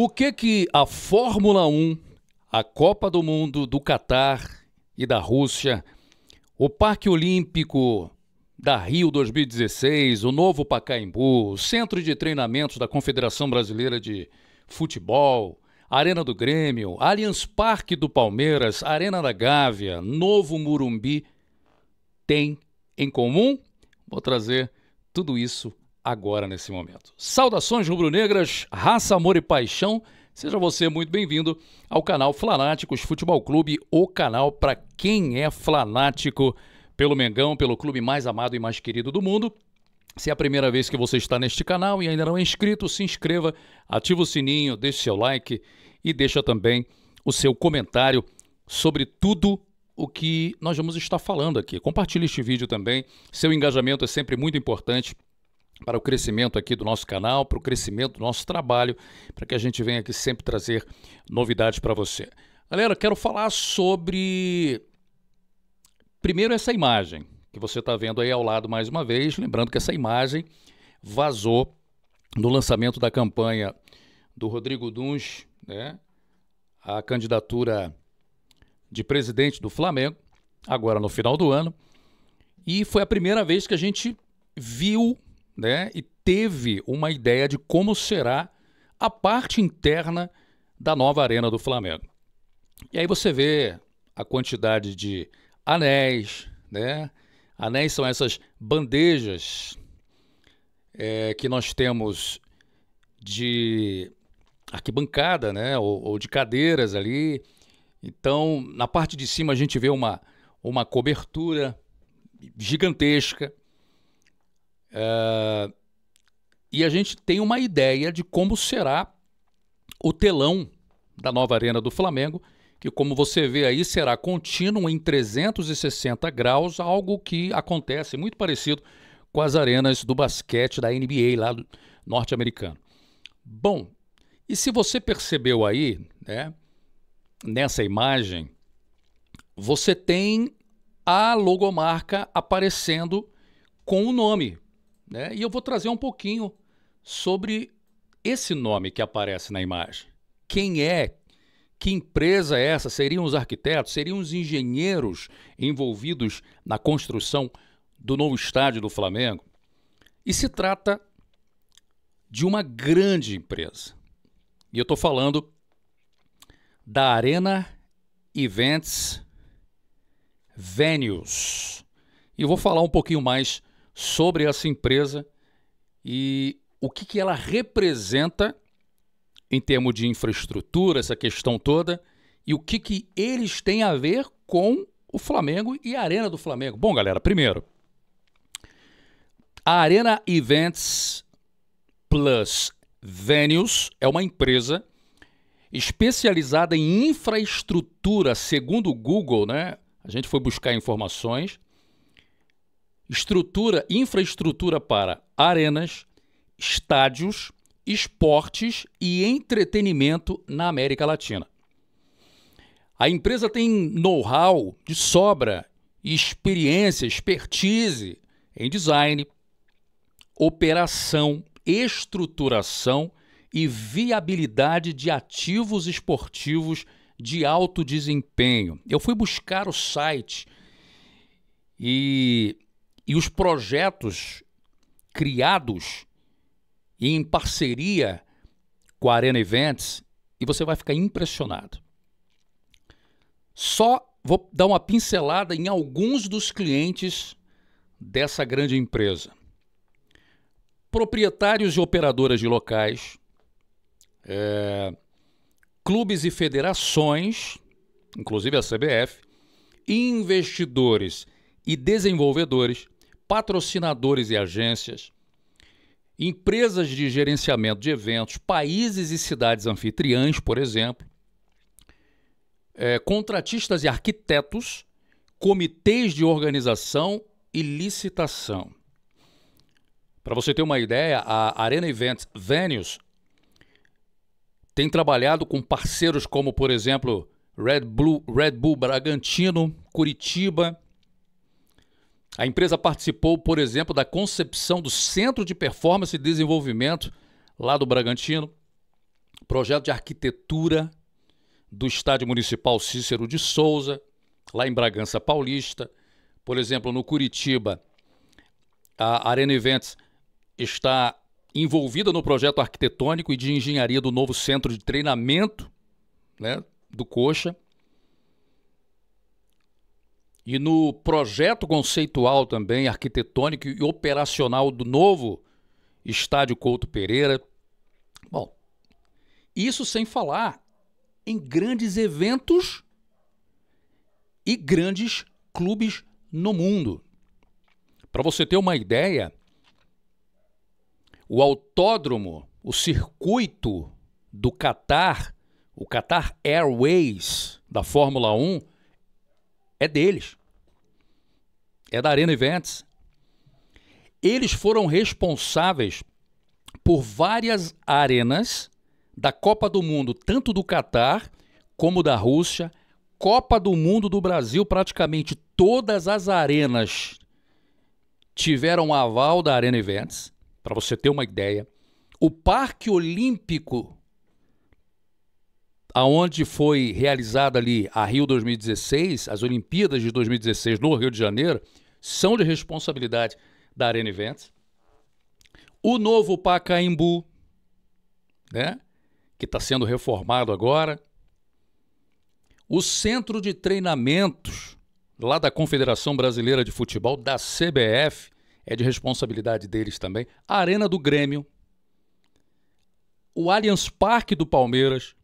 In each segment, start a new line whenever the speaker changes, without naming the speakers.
O que que a Fórmula 1, a Copa do Mundo do Catar e da Rússia, o Parque Olímpico da Rio 2016, o novo Pacaembu, o Centro de Treinamentos da Confederação Brasileira de Futebol, Arena do Grêmio, Allianz Parque do Palmeiras, Arena da Gávea, Novo Murumbi, tem em comum? Vou trazer tudo isso agora nesse momento. Saudações rubro-negras, raça, amor e paixão. Seja você muito bem-vindo ao canal Flanáticos Futebol Clube, o canal para quem é fanático pelo Mengão, pelo clube mais amado e mais querido do mundo. Se é a primeira vez que você está neste canal e ainda não é inscrito, se inscreva, ativa o sininho, deixe seu like e deixa também o seu comentário sobre tudo o que nós vamos estar falando aqui. Compartilhe este vídeo também. Seu engajamento é sempre muito importante para o crescimento aqui do nosso canal, para o crescimento do nosso trabalho, para que a gente venha aqui sempre trazer novidades para você. Galera, quero falar sobre primeiro essa imagem que você está vendo aí ao lado mais uma vez, lembrando que essa imagem vazou no lançamento da campanha do Rodrigo Duns, né? A candidatura de presidente do Flamengo agora no final do ano. E foi a primeira vez que a gente viu né, e teve uma ideia de como será a parte interna da nova arena do Flamengo. E aí você vê a quantidade de anéis, né? Anéis são essas bandejas é, que nós temos de arquibancada, né? Ou, ou, de cadeiras ali. Então, na parte de cima a gente vê uma, uma cobertura gigantesca. Uh, e a gente tem uma ideia de como será o telão da nova Arena do Flamengo, que, como você vê aí, será contínuo em 360 graus, algo que acontece muito parecido com as arenas do basquete da NBA lá norte-americano. Bom, e se você percebeu aí, né, nessa imagem, você tem a logomarca aparecendo com o nome, né? E eu vou trazer um pouquinho sobre esse nome que aparece na imagem. Quem é? Que empresa é essa? Seriam os arquitetos? Seriam os engenheiros envolvidos na construção do novo estádio do Flamengo? E se trata de uma grande empresa. E eu estou falando da Arena Events Venues. E vou falar um pouquinho mais sobre essa empresa e o que, que ela representa em termos de infraestrutura, essa questão toda, e o que, que eles têm a ver com o Flamengo e a Arena do Flamengo. Bom, galera, primeiro, a Arena Events Plus Venues é uma empresa especializada em infraestrutura, segundo o Google, né? A gente foi buscar informações estrutura, infraestrutura para arenas, estádios, esportes e entretenimento na América Latina. A empresa tem know-how de sobra, experiência, expertise em design, operação, estruturação e viabilidade de ativos esportivos de alto desempenho. Eu fui buscar o site e e os projetos criados em parceria com a Arena Events, e você vai ficar impressionado. Só vou dar uma pincelada em alguns dos clientes dessa grande empresa. Proprietários e operadoras de locais, é, clubes e federações, inclusive a CBF, investidores e desenvolvedores patrocinadores e agências, empresas de gerenciamento de eventos, países e cidades anfitriãs, por exemplo, é, contratistas e arquitetos, comitês de organização e licitação. Para você ter uma ideia, a Arena Events Venues tem trabalhado com parceiros como, por exemplo, Red, Blue, Red Bull Bragantino, Curitiba, a empresa participou, por exemplo, da concepção do Centro de Performance e Desenvolvimento lá do Bragantino, projeto de arquitetura do Estádio Municipal Cícero de Souza, lá em Bragança Paulista. Por exemplo, no Curitiba, a Arena Events está envolvida no projeto arquitetônico e de engenharia do novo centro de treinamento né, do Coxa. E no projeto conceitual também, arquitetônico e operacional do novo estádio Couto Pereira. Bom, isso sem falar em grandes eventos e grandes clubes no mundo. Para você ter uma ideia, o autódromo, o circuito do Qatar, o Qatar Airways da Fórmula 1, é deles é da Arena Events. Eles foram responsáveis por várias arenas da Copa do Mundo, tanto do Catar como da Rússia, Copa do Mundo do Brasil, praticamente todas as arenas tiveram aval da Arena Events, para você ter uma ideia. O Parque Olímpico aonde foi realizada ali a Rio 2016, as Olimpíadas de 2016 no Rio de Janeiro, são de responsabilidade da Arena Eventos. O novo Pacaembu, né, que está sendo reformado agora. O Centro de Treinamentos, lá da Confederação Brasileira de Futebol, da CBF, é de responsabilidade deles também. A Arena do Grêmio. O Allianz Parque do Palmeiras.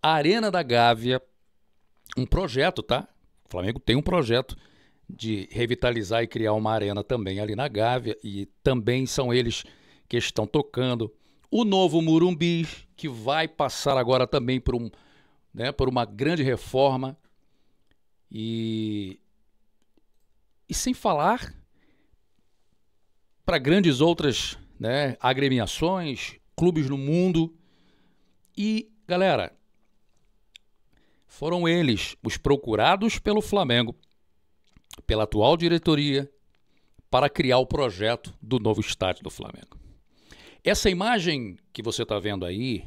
Arena da Gávea, um projeto, tá? O Flamengo tem um projeto de revitalizar e criar uma arena também ali na Gávea e também são eles que estão tocando. O novo Murumbi, que vai passar agora também por, um, né, por uma grande reforma. E, e sem falar para grandes outras né, agremiações, clubes no mundo. E, galera, foram eles os procurados pelo Flamengo, pela atual diretoria, para criar o projeto do novo estádio do Flamengo. Essa imagem que você está vendo aí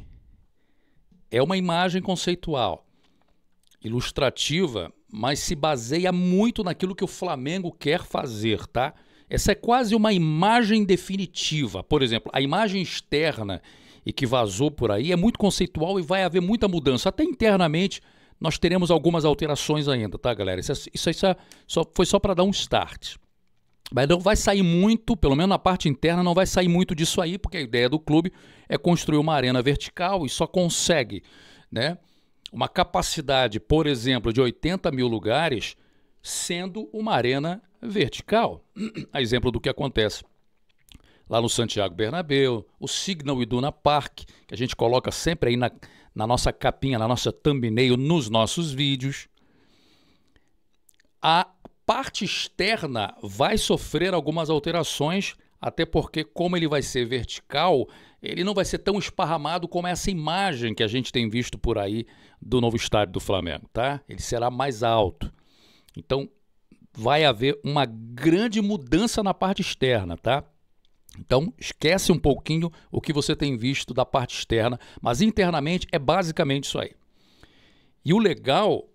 é uma imagem conceitual, ilustrativa, mas se baseia muito naquilo que o Flamengo quer fazer, tá? Essa é quase uma imagem definitiva. Por exemplo, a imagem externa e que vazou por aí é muito conceitual e vai haver muita mudança, até internamente nós teremos algumas alterações ainda, tá, galera? Isso, é isso, é, isso é só, foi só para dar um start. Mas não vai sair muito, pelo menos na parte interna, não vai sair muito disso aí, porque a ideia do clube é construir uma arena vertical e só consegue né, uma capacidade, por exemplo, de 80 mil lugares, sendo uma arena vertical. A exemplo do que acontece lá no Santiago Bernabéu, o Signal Iduna Park, que a gente coloca sempre aí na, na nossa capinha, na nossa thumbnail, nos nossos vídeos, a parte externa vai sofrer algumas alterações, até porque, como ele vai ser vertical, ele não vai ser tão esparramado como essa imagem que a gente tem visto por aí do novo estádio do Flamengo, tá? Ele será mais alto. Então, vai haver uma grande mudança na parte externa, tá? Então, esquece um pouquinho o que você tem visto da parte externa, mas internamente é basicamente isso aí. E o legal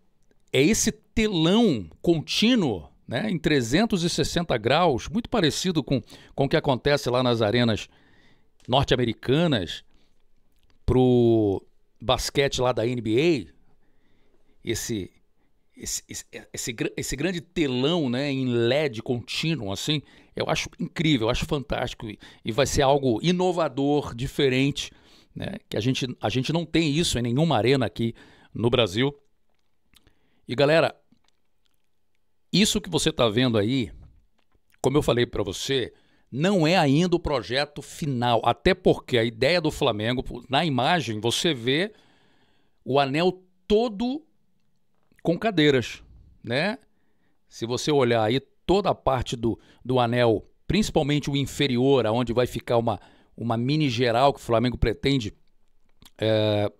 é esse telão contínuo, né, em 360 graus, muito parecido com, com o que acontece lá nas arenas norte-americanas para o basquete lá da NBA. Esse, esse, esse, é, esse, grande telão né, em LED contínuo, assim, eu acho incrível, eu acho fantástico. E, e vai ser algo inovador, diferente, né, que a gente, a gente não tem isso em nenhuma arena aqui no Brasil. E galera, isso que você está vendo aí, como eu falei para você, não é ainda o projeto final. Até porque a ideia do Flamengo, na imagem, você vê o anel todo com cadeiras, né? Se você olhar aí toda a parte do, do anel, principalmente o inferior, aonde vai ficar uma, uma mini geral que o Flamengo pretende é,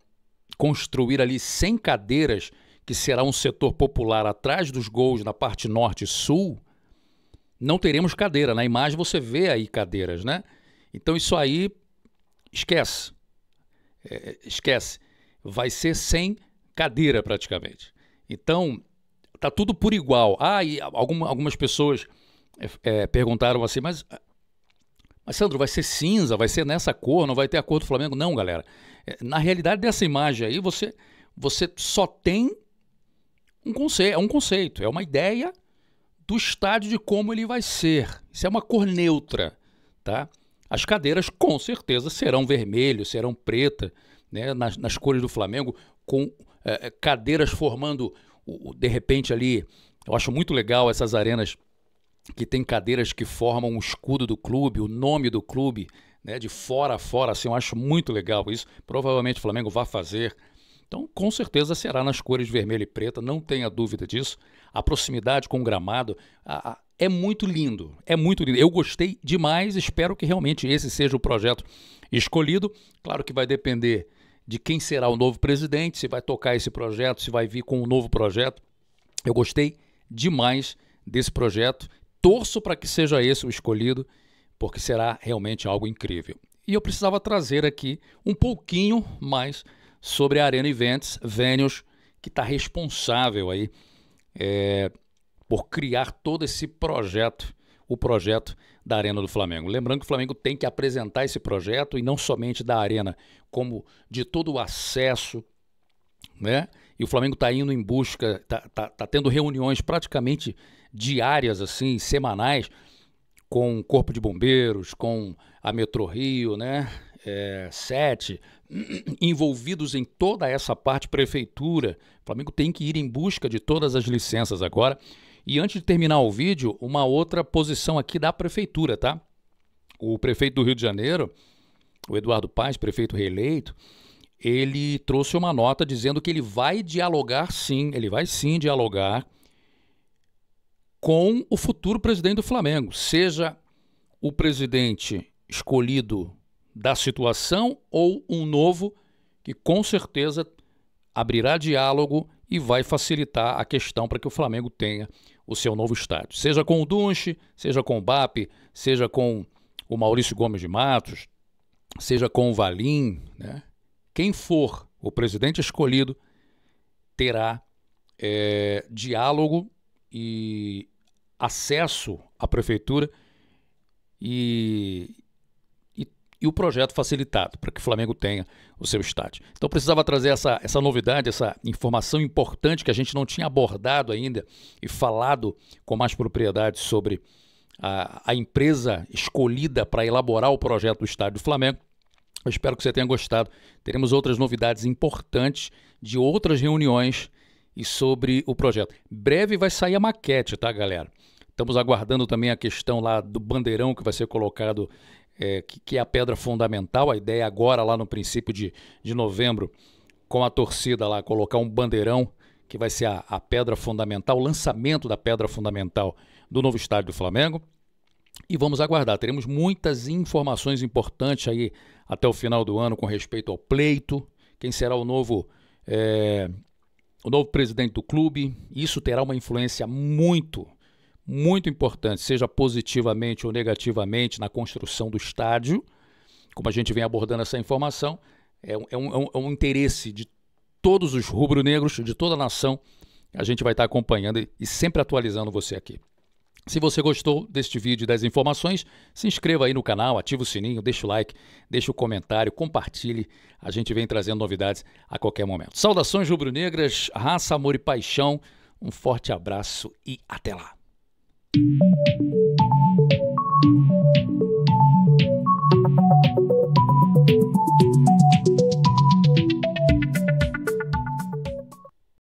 construir ali sem cadeiras, que será um setor popular atrás dos gols na parte norte e sul, não teremos cadeira. Na imagem você vê aí cadeiras, né? Então isso aí esquece. É, é esquece. Vai ser sem cadeira praticamente. Então, tá tudo por igual. Ah, e alguma, algumas pessoas é, perguntaram assim, mas, mas Sandro, vai ser cinza, vai ser nessa cor, não vai ter a cor do Flamengo? Não, galera. Eh, na realidade dessa imagem aí, você, você só tem um conceito, é um conceito, é uma ideia do estádio de como ele vai ser. Isso é uma cor neutra, tá? As cadeiras com certeza serão vermelho, serão preta, né, nas, nas cores do Flamengo, com é, é, cadeiras formando, o, de repente, ali. Eu acho muito legal essas arenas que tem cadeiras que formam o escudo do clube, o nome do clube, né, de fora a fora, assim, eu acho muito legal isso. Provavelmente o Flamengo vai fazer. Então, com certeza será nas cores vermelha e preta, não tenha dúvida disso. A proximidade com o gramado a, a, é muito lindo, é muito lindo. Eu gostei demais, espero que realmente esse seja o projeto escolhido. Claro que vai depender de quem será o novo presidente, se vai tocar esse projeto, se vai vir com um novo projeto. Eu gostei demais desse projeto. Torço para que seja esse o escolhido, porque será realmente algo incrível. E eu precisava trazer aqui um pouquinho mais sobre a Arena Events Vênus, que está responsável aí é, por criar todo esse projeto, o projeto da Arena do Flamengo. Lembrando que o Flamengo tem que apresentar esse projeto e não somente da Arena, como de todo o acesso, né? E o Flamengo está indo em busca, está tá, tá tendo reuniões praticamente diárias, assim, semanais, com o Corpo de Bombeiros, com a Metro Rio, né? É, sete, envolvidos em toda essa parte prefeitura. O Flamengo tem que ir em busca de todas as licenças agora e antes de terminar o vídeo, uma outra posição aqui da prefeitura, tá? O prefeito do Rio de Janeiro, o Eduardo Paes, prefeito reeleito, ele trouxe uma nota dizendo que ele vai dialogar sim, ele vai sim dialogar com o futuro presidente do Flamengo, seja o presidente escolhido da situação ou um novo que com certeza abrirá diálogo e vai facilitar a questão para que o Flamengo tenha o seu novo estádio. Seja com o Dunche, seja com o BAP, seja com o Maurício Gomes de Matos, seja com o Valim, né? quem for o presidente escolhido terá é, diálogo e acesso à prefeitura e, e o projeto facilitado para que o Flamengo tenha o seu estádio. Então precisava trazer essa, essa novidade, essa informação importante que a gente não tinha abordado ainda e falado com mais propriedade sobre a, a empresa escolhida para elaborar o projeto do estádio do Flamengo. Eu espero que você tenha gostado. Teremos outras novidades importantes de outras reuniões e sobre o projeto. Breve vai sair a maquete, tá, galera? Estamos aguardando também a questão lá do bandeirão que vai ser colocado é, que, que, é a pedra fundamental. A ideia é agora, lá no princípio de, de novembro, com a torcida lá, colocar um bandeirão que vai ser a, a pedra fundamental, o lançamento da pedra fundamental do novo estádio do Flamengo. E vamos aguardar. Teremos muitas informações importantes aí até o final do ano com respeito ao pleito, quem será o novo é, o novo presidente do clube. Isso terá uma influência muito muito importante, seja positivamente ou negativamente, na construção do estádio, como a gente vem abordando essa informação, é, é um, é um, é um interesse de todos os rubro-negros, de toda a nação. A gente vai estar acompanhando e, e sempre atualizando você aqui. Se você gostou deste vídeo e das informações, se inscreva aí no canal, ativa o sininho, deixa o like, deixa o comentário, compartilhe. A gente vem trazendo novidades a qualquer momento. Saudações rubro-negras, raça, amor e paixão. Um forte abraço e até lá. thank you